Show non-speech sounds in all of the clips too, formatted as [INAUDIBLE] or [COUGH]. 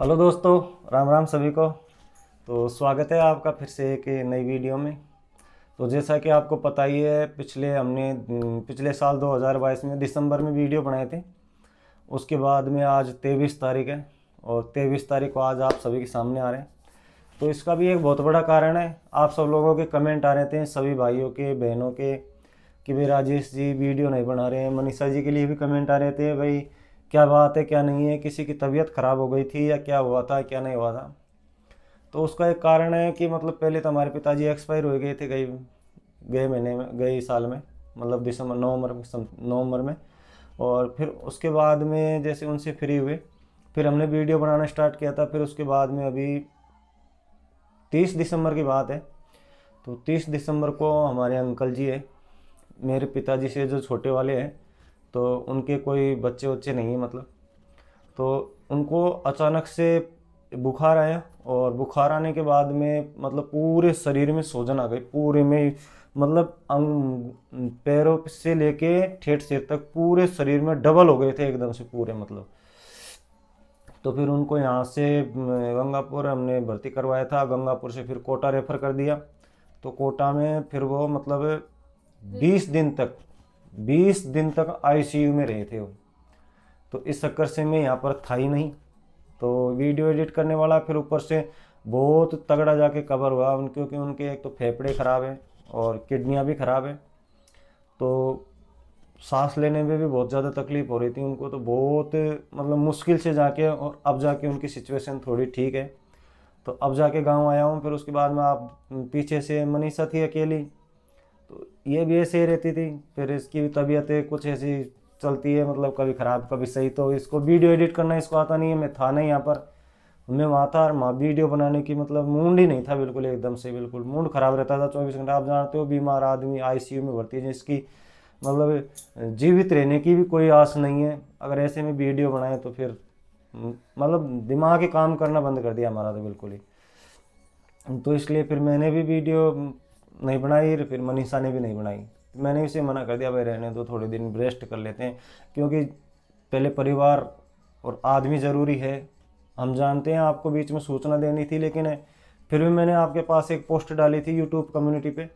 Hello दोस्तों राम राम सभी को तो स्वागत है आपका फिर से एक नई वीडियो में तो जैसा कि आपको पता ही है पिछले हमने पिछले साल 2022 में दिसंबर में वीडियो बनाए थे उसके बाद में आज तेईस तारीख है और तेईस तारीख को आज आप सभी के सामने आ रहे हैं तो इसका भी एक बहुत बड़ा कारण है आप सब लोगों के कमेंट आ रहे थे सभी भाइयों के बहनों के कि भाई राजेश जी वीडियो नहीं बना रहे हैं मनीषा जी के लिए भी कमेंट आ रहे थे भाई क्या बात है क्या नहीं है किसी की तबीयत ख़राब हो गई थी या क्या हुआ था क्या नहीं हुआ था तो उसका एक कारण है कि मतलब पहले तो हमारे पिताजी एक्सपायर हो गए थे गई गए महीने में गए साल में मतलब दिसंबर नवंबर नवंबर में और फिर उसके बाद में जैसे उनसे फ्री हुए फिर हमने वीडियो बनाना स्टार्ट किया था फिर उसके बाद में अभी तीस दिसंबर की बात है तो तीस दिसंबर को हमारे अंकल जी है मेरे पिताजी से जो छोटे वाले हैं तो उनके कोई बच्चे वच्चे नहीं हैं मतलब तो उनको अचानक से बुखार आया और बुखार आने के बाद में मतलब पूरे शरीर में सोजन आ गई पूरे में मतलब अंग पैरों से लेके ठेठ सिर तक पूरे शरीर में डबल हो गए थे एकदम से पूरे मतलब तो फिर उनको यहाँ से गंगापुर हमने भर्ती करवाया था गंगापुर से फिर कोटा रेफर कर दिया तो कोटा में फिर वो मतलब बीस दिन तक बीस दिन तक आईसीयू में रहे थे वो तो इस चक्कर से मैं यहाँ पर था ही नहीं तो वीडियो एडिट करने वाला फिर ऊपर से बहुत तगड़ा जाके कवर हुआ उन क्योंकि उनके एक तो फेफड़े ख़राब हैं और किडनियाँ भी ख़राब हैं तो सांस लेने में भी बहुत ज़्यादा तकलीफ़ हो रही थी उनको तो बहुत मतलब मुश्किल से जाके और अब जाके उनकी सिचुएशन थोड़ी ठीक है तो अब जाके गांव आया हूँ फिर उसके बाद में आप पीछे से मनीषा थी अकेली ये भी ऐसे ही रहती थी फिर इसकी तबीयतें कुछ ऐसी चलती है मतलब कभी ख़राब कभी सही तो इसको वीडियो एडिट करना इसको आता नहीं है मैं था नहीं यहाँ पर मैं वहाँ था और वहाँ वीडियो बनाने की मतलब मूड ही नहीं था बिल्कुल एकदम से बिल्कुल मूड ख़राब रहता था चौबीस घंटा आप जानते हो बीमार आदमी आई में भर्ती है जिसकी मतलब जीवित रहने की भी कोई आस नहीं है अगर ऐसे में वीडियो बनाए तो फिर मतलब दिमाग ही काम करना बंद कर दिया हमारा तो बिल्कुल ही तो इसलिए फिर मैंने भी वीडियो नहीं बनाई फिर मनीषा ने भी नहीं बनाई मैंने उसे मना कर दिया भाई रहने दो थोड़े दिन रेस्ट कर लेते हैं क्योंकि पहले परिवार और आदमी ज़रूरी है हम जानते हैं आपको बीच में सूचना देनी थी लेकिन फिर भी मैंने आपके पास एक पोस्ट डाली थी यूट्यूब कम्युनिटी पे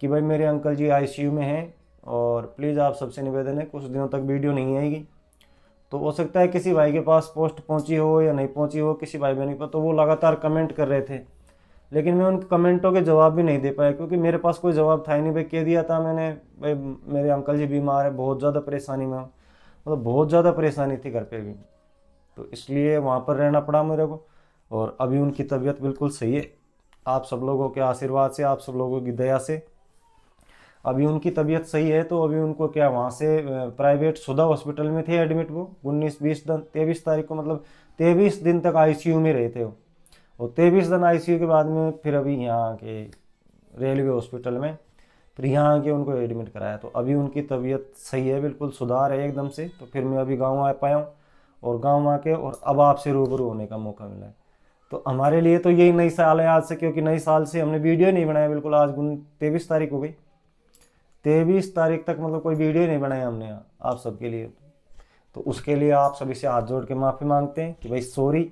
कि भाई मेरे अंकल जी आईसीयू में हैं और प्लीज़ आप सबसे निवेदन है कुछ दिनों तक वीडियो नहीं आएगी तो हो सकता है किसी भाई के पास पोस्ट पहुंची हो या नहीं पहुंची हो किसी भाई बहन के पास तो वो लगातार कमेंट कर रहे थे लेकिन मैं उन कमेंटों के जवाब भी नहीं दे पाया क्योंकि मेरे पास कोई जवाब था ही नहीं भाई कह दिया था मैंने भाई मेरे अंकल जी बीमार है बहुत ज़्यादा परेशानी में मतलब तो बहुत ज़्यादा परेशानी थी घर पे भी तो इसलिए वहाँ पर रहना पड़ा मेरे को और अभी उनकी तबीयत बिल्कुल सही है आप सब लोगों के आशीर्वाद से आप सब लोगों की दया से अभी उनकी तबीयत सही है तो अभी उनको क्या वहाँ से प्राइवेट सुधा हॉस्पिटल में थे एडमिट वो उन्नीस बीस तेईस तारीख को मतलब तेईस दिन तक आईसीयू में रहे थे वो और तेईस दिन आईसीयू के बाद में फिर अभी यहाँ के रेलवे हॉस्पिटल में फिर यहाँ आके उनको एडमिट कराया तो अभी उनकी तबीयत सही है बिल्कुल सुधार है एकदम से तो फिर मैं अभी गाँव आ पाया हूँ और गाँव आके और अब आपसे रूबरू होने का मौका मिला है तो हमारे लिए तो यही नई साल है आज से क्योंकि नई साल से हमने वीडियो नहीं बनाया बिल्कुल आज तेईस तारीख हो गई तेईस तारीख तक मतलब कोई वीडियो नहीं बनाया हमने आप सबके लिए तो उसके लिए आप सभी से हाथ जोड़ के माफ़ी मांगते हैं कि भाई सॉरी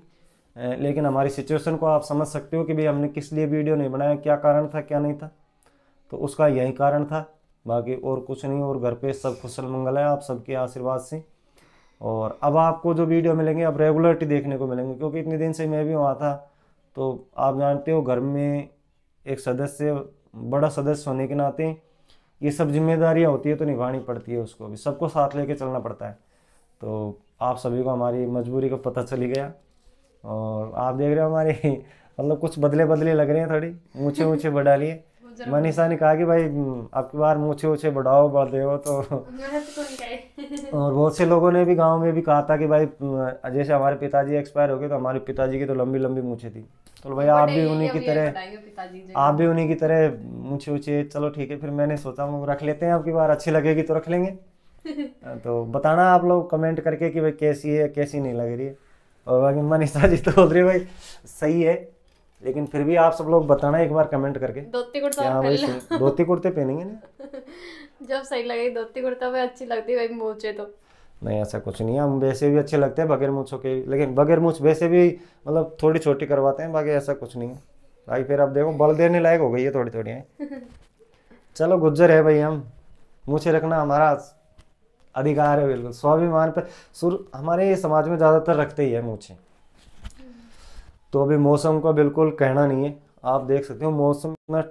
लेकिन हमारी सिचुएशन को आप समझ सकते हो कि भाई हमने किस लिए वीडियो नहीं बनाया क्या कारण था क्या नहीं था तो उसका यही कारण था बाकी और कुछ नहीं और घर पे सब कुशल मंगल है आप सबके आशीर्वाद से और अब आपको जो वीडियो मिलेंगे अब रेगुलरिटी देखने को मिलेंगे क्योंकि इतने दिन से मैं भी वहाँ था तो आप जानते हो घर में एक सदस्य बड़ा सदस्य होने के नाते ये सब जिम्मेदारियाँ होती है तो निभानी पड़ती है उसको भी सबको साथ लेके चलना पड़ता है तो आप सभी को हमारी मजबूरी का पता चली गया और आप देख रहे हो हमारे मतलब कुछ बदले बदले लग रहे हैं थोड़ी ऊँचे ऊँचे बढ़ा लिए मनीषा ने कहा कि भाई अब की बार मूछे ऊँचे बढ़ाओ बढ़ दे तो, तो और बहुत से लोगों ने भी गांव में भी कहा था कि भाई जैसे हमारे पिताजी एक्सपायर हो गए तो हमारे पिताजी की तो लंबी लंबी मूँछे थी चलो तो भाई आप भी उन्हीं की तरह आप भी उन्हीं की तरह ऊँचे ऊँचे चलो ठीक है फिर मैंने सोचा हम रख लेते हैं आपकी बार अच्छी लगेगी तो रख लेंगे [LAUGHS] तो बताना आप लोग कमेंट करके कि भाई कैसी है कैसी नहीं लग रही है और बाकी मनीषा जी तो बोल रही है भाई सही है लेकिन फिर भी आप सब लोग बताना एक बार कमेंट करके धोती हाँ भाई धोती कुर्ते पहनेंगे ना [LAUGHS] जब सही लगे धोती कुर्ता भाई अच्छी लगती है भाई मोचे तो नहीं ऐसा कुछ नहीं है हम वैसे भी अच्छे लगते हैं बगैर मूछों के लेकिन बगैर मूछ वैसे भी मतलब थोड़ी छोटी करवाते हैं बाकी ऐसा कुछ नहीं है भाई फिर आप देखो बल देने लायक हो गई है थोड़ी थोड़ी [LAUGHS] चलो गुज्जर है भाई हम मूछे रखना हमारा अधिकार है बिल्कुल स्वाभिमान पर सुर हमारे समाज में ज़्यादातर रखते ही है मूछे हम्म। तो अभी मौसम का बिल्कुल कहना नहीं है आप देख सकते हो मौसम इतना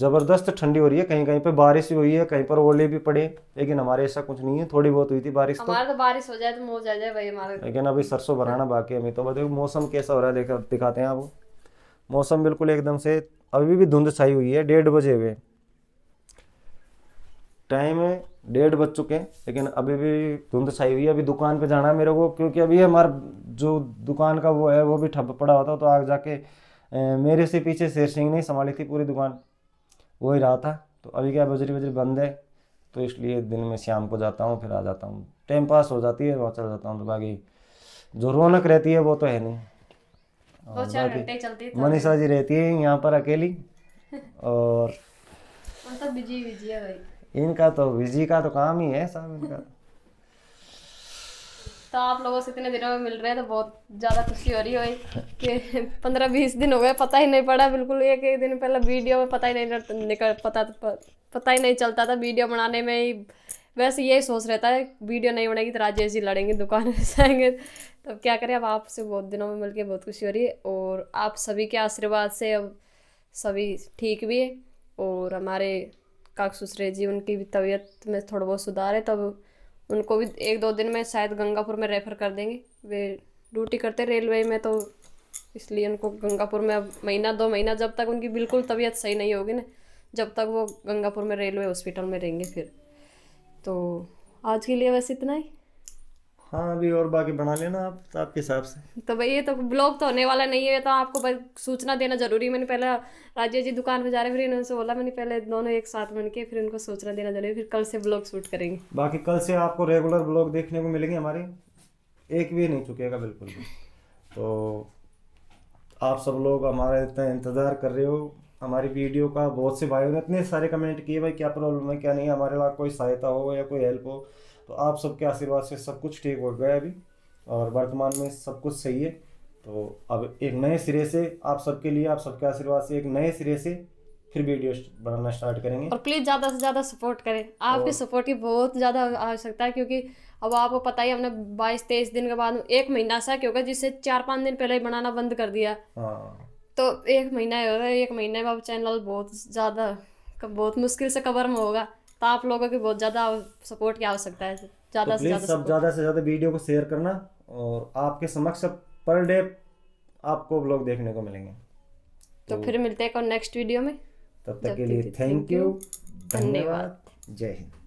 ज़बरदस्त ठंडी हो रही है कहीं कहीं पे बारिश भी हुई है कहीं पर ओले भी पड़े लेकिन हमारे ऐसा कुछ नहीं है थोड़ी बहुत हुई थी बारिश तो। हमारा तो, तो बारिश हो जाए तो मौज आ जाए भाई हमारा लेकिन अभी सरसों भराना बाकी है तो बताओ मौसम कैसा हो रहा है दिखाते हैं आपको मौसम बिल्कुल एकदम से अभी भी धुंध छाई हुई है डेढ़ बजे हुए टाइम है डेढ़ बज चुके हैं लेकिन अभी भी धुंध छाई हुई है अभी दुकान पे जाना है मेरे को क्योंकि अभी हमारा जो दुकान का वो है वो भी ठप पड़ा होता तो आग जाके मेरे से पीछे शेर सिंह ने संभाली थी पूरी दुकान वो ही रहा था तो अभी क्या बजरी बजरी बंद है तो इसलिए दिन में शाम को जाता हूँ फिर आ जाता हूँ टाइम पास हो जाती है वहाँ चल जाता हूँ तो बाकी जो रौनक रहती है वो तो है नहीं तो मनीषा जी रहती है यहाँ पर अकेली [LAUGHS] और बिजी बिजी है भाई इनका तो विजी का तो काम ही है साहब इनका तो आप लोगों से इतने दिनों में मिल रहे हैं तो बहुत ज़्यादा खुशी हो रही है कि पंद्रह बीस दिन हो गए पता ही नहीं पड़ा बिल्कुल एक एक दिन पहले वीडियो में पता ही नहीं निकल पता तो पता ही नहीं चलता था वीडियो बनाने में ही वैसे यही सोच रहता है वीडियो नहीं बनेगी तो राजेश जी लड़ेंगे दुकान में जाएंगे तब तो क्या करें अब आपसे बहुत दिनों में मिलकर बहुत खुशी हो रही है और आप सभी के आशीर्वाद से अब सभी ठीक भी है और हमारे काक सुसरे जी उनकी भी तबीयत में थोड़ा बहुत सुधार है तब उनको भी एक दो दिन में शायद गंगापुर में रेफ़र कर देंगे वे ड्यूटी करते रेलवे में तो इसलिए उनको गंगापुर में अब महीना दो महीना जब तक उनकी बिल्कुल तबीयत सही नहीं होगी ना जब तक वो गंगापुर में रेलवे हॉस्पिटल में रहेंगे फिर तो आज के लिए बस इतना ही हाँ अभी और बाकी बना लेना आप आपके हिसाब से तो भाई ये तो ब्लॉग तो होने वाला नहीं है तो आपको बस सूचना देना जरूरी मैंने पहले राजेश जी दुकान पर जा रहे फिर इन्होंने बोला मैंने पहले दोनों एक साथ बन के फिर उनको सूचना देना जरूरी फिर कल से ब्लॉग शूट करेंगे बाकी कल से आपको रेगुलर ब्लॉग देखने को मिलेंगे हमारे एक भी नहीं चुकेगा बिल्कुल भी तो आप सब लोग हमारा इतना इंतज़ार कर रहे हो हमारी वीडियो का बहुत से भाइयों ने इतने सारे कमेंट किए भाई क्या प्रॉब्लम है क्या नहीं हमारे लिए कोई सहायता हो या कोई हेल्प हो तो आप सबके आशीर्वाद से सब कुछ ठीक हो गया अभी और वर्तमान में सब कुछ सही है तो अब एक नए सिरे से आप सबके लिए आप सबके आशीर्वाद से एक नए सिरे से फिर वीडियो बनाना स्टार्ट करेंगे और प्लीज़ ज़्यादा से ज़्यादा सपोर्ट करें आपकी सपोर्ट की बहुत ज़्यादा आवश्यकता है क्योंकि अब आपको पता ही हमने बाईस तेईस दिन के बाद एक महीना ऐसा क्योंकि जिससे चार पाँच दिन पहले ही बनाना बंद कर दिया हाँ तो एक महीना ही होगा एक महीने में अब चैनल बहुत ज़्यादा बहुत मुश्किल से कवर में होगा तो आप लोगों की बहुत ज़्यादा सपोर्ट की आवश्यकता है ज़्यादा तो से ज़्यादा सब ज़्यादा से ज़्यादा वीडियो को शेयर करना और आपके समक्ष पर डे आपको ब्लॉग देखने को मिलेंगे तो, तो फिर मिलते हैं नेक्स्ट वीडियो में तब तक के लिए थैंक यू धन्यवाद जय हिंद